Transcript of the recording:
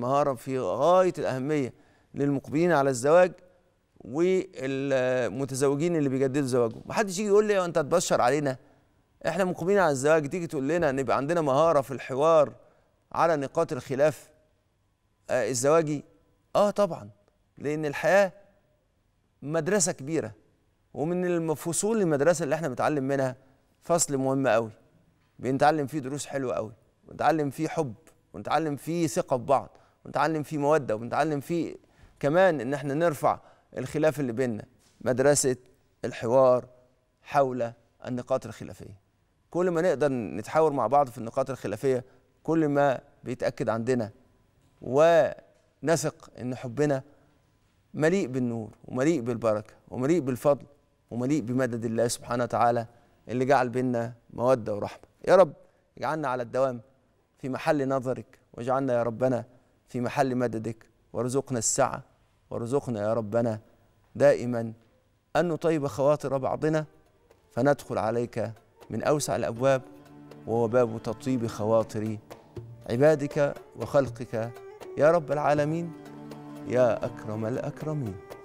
مهارة في غاية الأهمية للمقبلين على الزواج والمتزوجين اللي بيجددوا زواجهم محدش يجي يقول لي انت تبشر علينا احنا مقبلين على الزواج تيجي تقول لنا نبقى عندنا مهارة في الحوار على نقاط الخلاف آه، الزواجي اه طبعا لان الحياة مدرسة كبيرة ومن الفصول المدرسة اللي احنا بنتعلم منها فصل مهم قوي بنتعلم فيه دروس حلوة قوي ونتعلم فيه حب ونتعلم فيه ثقة ببعض ونتعلم فيه موده ونتعلم فيه كمان ان احنا نرفع الخلاف اللي بيننا مدرسه الحوار حول النقاط الخلافيه كل ما نقدر نتحاور مع بعض في النقاط الخلافيه كل ما بيتاكد عندنا ونثق ان حبنا مليء بالنور ومليء بالبركه ومليء بالفضل ومليء بمدد الله سبحانه وتعالى اللي جعل بينا موده ورحمه يا رب اجعلنا على الدوام في محل نظرك واجعلنا يا ربنا في محل مددك وارزقنا السعة وارزقنا يا ربنا دائما أن نطيب خواطر بعضنا فندخل عليك من أوسع الأبواب وهو باب تطيب خواطر عبادك وخلقك يا رب العالمين يا أكرم الأكرمين